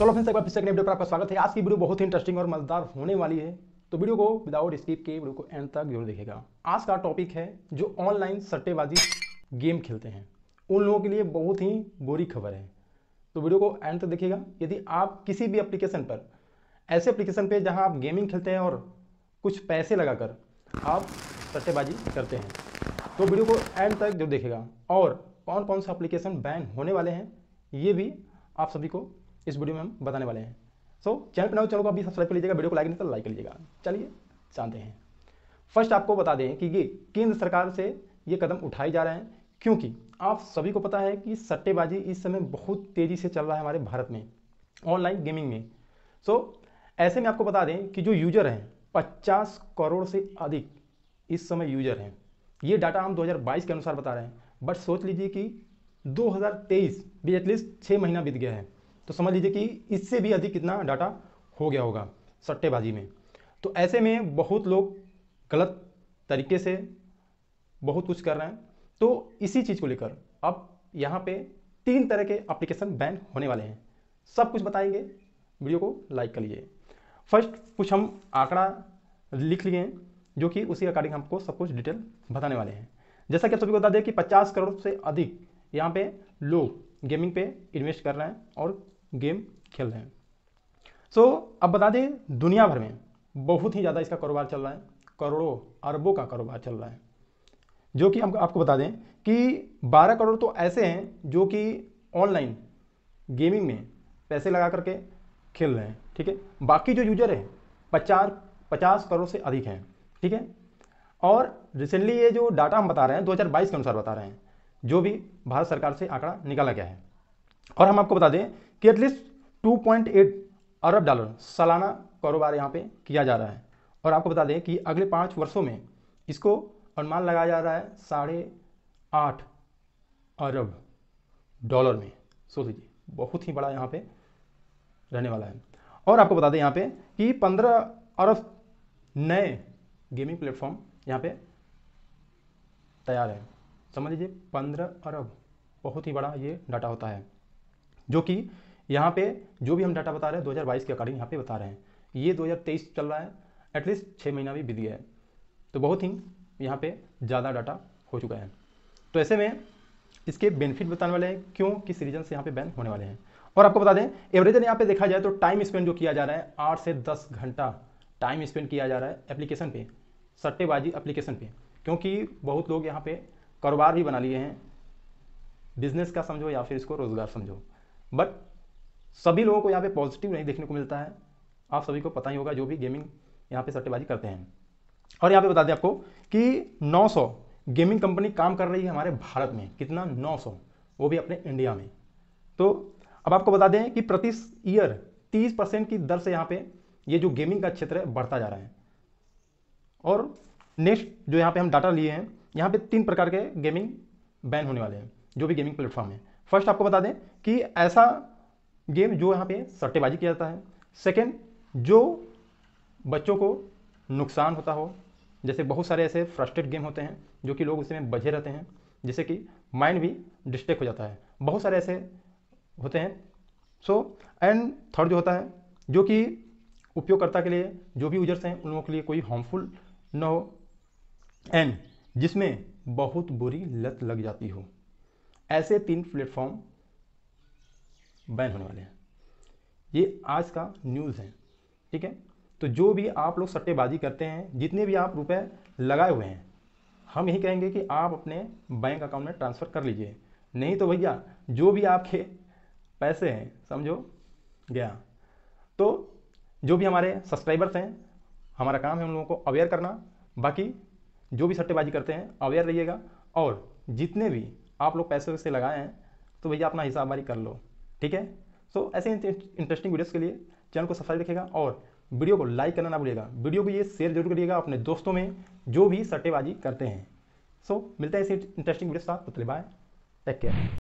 चलो से एक बार फिर से वीडियो पर आपका स्वागत है आज की वीडियो बहुत ही इंटरेस्टिंग और मजेदार होने वाली है तो वीडियो को विदाउट स्किप के वीडियो को एंड तक जरूर देखेगा आज का टॉपिक है जो ऑनलाइन सट्टेबाजी गेम खेलते हैं उन लोगों के लिए बहुत ही बुरी खबर है तो वीडियो को एंड तक देखिएगा यदि आप किसी भी एप्लीकेशन पर ऐसे एप्लीकेशन पर जहाँ आप गेमिंग खेलते हैं और कुछ पैसे लगाकर आप सट्टेबाजी करते हैं तो वीडियो को एंड तक जरूर देखेगा और कौन कौन सा एप्लीकेशन बैन होने वाले हैं ये भी आप सभी को इस वीडियो में हम बताने वाले हैं सो चैनल पर ना चैनल को अभी सब्सक्राइब कर लीजिएगा वीडियो को लाइक नहीं तो लाइक कर लीजिएगा चलिए जानते हैं फर्स्ट आपको बता दें कि ये केंद्र सरकार से ये कदम उठाए जा रहे हैं क्योंकि आप सभी को पता है कि सट्टेबाजी इस समय बहुत तेज़ी से चल रहा है हमारे भारत में ऑनलाइन गेमिंग में सो so, ऐसे में आपको बता दें कि जो यूजर हैं 50 करोड़ से अधिक इस समय यूजर हैं ये डाटा हम 2022 के अनुसार बता रहे हैं बट सोच लीजिए कि 2023 हज़ार भी एटलीस्ट छः महीना बीत गया है तो समझ लीजिए कि इससे भी अधिक कितना डाटा हो गया होगा सट्टेबाजी में तो ऐसे में बहुत लोग गलत तरीके से बहुत कुछ कर रहे हैं तो इसी चीज़ को लेकर अब यहाँ पे तीन तरह के एप्लीकेशन बैन होने वाले हैं सब कुछ बताएंगे वीडियो को लाइक कर लीजिए फर्स्ट कुछ हम आंकड़ा लिख लिए हैं जो कि उसी अकॉर्डिंग हमको सब कुछ डिटेल बताने वाले हैं जैसा कि आप सभी को बता दें कि 50 करोड़ से अधिक यहाँ पे लोग गेमिंग पे इन्वेस्ट कर रहे हैं और गेम खेल रहे हैं सो so, अब बता दें दुनिया भर में बहुत ही ज़्यादा इसका कारोबार चल रहा है करोड़ों अरबों का कारोबार चल रहा है जो कि हम आपको बता दें कि 12 करोड़ तो ऐसे हैं जो कि ऑनलाइन गेमिंग में पैसे लगा करके खेल रहे हैं ठीक है बाकी जो यूजर हैं पचास पचास करोड़ से अधिक हैं ठीक है और रिसेंटली ये जो डाटा हम बता रहे हैं 2022 के अनुसार बता रहे हैं जो भी भारत सरकार से आंकड़ा निकाला गया है और हम आपको बता दें कि एटलीस्ट 2.8 अरब डॉलर सालाना कारोबार यहाँ पे किया जा रहा है और आपको बता दें कि अगले पाँच वर्षों में इसको अनुमान लगाया जा रहा है साढ़े आठ अरब डॉलर में सोच लीजिए बहुत ही बड़ा यहाँ पे रहने वाला है और आपको बता दें यहाँ पे कि पंद्रह अरब नए गेमिंग प्लेटफॉर्म यहाँ पे तैयार है समझ लीजिए पंद्रह अरब बहुत ही बड़ा ये डाटा होता है जो कि यहाँ पे जो भी हम डाटा बता रहे हैं 2022 के अकॉर्डिंग यहाँ पे बता रहे हैं ये 2023 चल रहा है एटलीस्ट छः महीना भी बीत गया है तो बहुत ही यहाँ पे ज़्यादा डाटा हो चुका है तो ऐसे में इसके बेनिफिट बताने वाले हैं क्यों किस रीजन से यहाँ पे बैन होने वाले हैं और आपको बता दें एवरेजन यहाँ पे देखा जाए तो टाइम स्पेंड जो किया जा रहा है आठ से दस घंटा टाइम स्पेंड किया जा रहा है एप्लीकेशन पे सट्टेबाजी एप्लीकेशन पे क्योंकि बहुत लोग यहाँ पे कारोबार भी बना लिए हैं बिजनेस का समझो या फिर इसको रोज़गार समझो बट सभी लोगों को यहाँ पे पॉजिटिव नहीं देखने को मिलता है आप सभी को पता ही होगा जो भी गेमिंग यहाँ पे सट्टेबाजी करते हैं और यहाँ पे बता दें आपको कि 900 गेमिंग कंपनी काम कर रही है हमारे भारत में कितना 900 वो भी अपने इंडिया में तो अब आपको बता दें कि प्रति ईयर 30 परसेंट की दर से यहाँ पे ये जो गेमिंग का क्षेत्र है बढ़ता जा रहा है और नेक्स्ट जो यहाँ पर हम डाटा लिए हैं यहाँ पर तीन प्रकार के गेमिंग बैन होने वाले हैं जो भी गेमिंग प्लेटफॉर्म है फर्स्ट आपको बता दें कि ऐसा गेम जो यहाँ पे सट्टेबाजी किया जाता है सेकेंड जो बच्चों को नुकसान होता हो जैसे बहुत सारे ऐसे फ्रस्ट्रेट गेम होते हैं जो कि लोग उसमें बझे रहते हैं जिससे कि माइंड भी डिस्टेक्ट हो जाता है बहुत सारे ऐसे होते हैं सो एंड थर्ड जो होता है जो कि उपयोगकर्ता के लिए जो भी यूजर्स हैं उन लोगों के लिए कोई हार्मफुल न हो एंड जिसमें बहुत बुरी लत लग जाती हो ऐसे तीन प्लेटफॉर्म बैन होने वाले हैं ये आज का न्यूज़ है ठीक है तो जो भी आप लोग सट्टेबाजी करते हैं जितने भी आप रुपए लगाए हुए हैं हम यही कहेंगे कि आप अपने बैंक अकाउंट में ट्रांसफ़र कर लीजिए नहीं तो भैया जो भी आपके पैसे हैं समझो गया तो जो भी हमारे सब्सक्राइबर्स हैं हमारा काम है उन लोगों को अवेयर करना बाकी जो भी सट्टेबाजी करते हैं अवेयर रहिएगा और जितने भी आप लोग पैसे वैसे लगाए हैं तो भैया अपना हिसाब बारी कर लो ठीक है सो ऐसे इंटरेस्टिंग वीडियोस के लिए चैनल को सब्सक्राइब रखिएगा और वीडियो को लाइक करना ना भूलिएगा वीडियो को ये शेयर जरूर करिएगा अपने दोस्तों में जो भी सट्टेबाजी करते हैं सो so, मिलते हैं ऐसे इंटरेस्टिंग वीडियो साथ पुतले बाय टेक केयर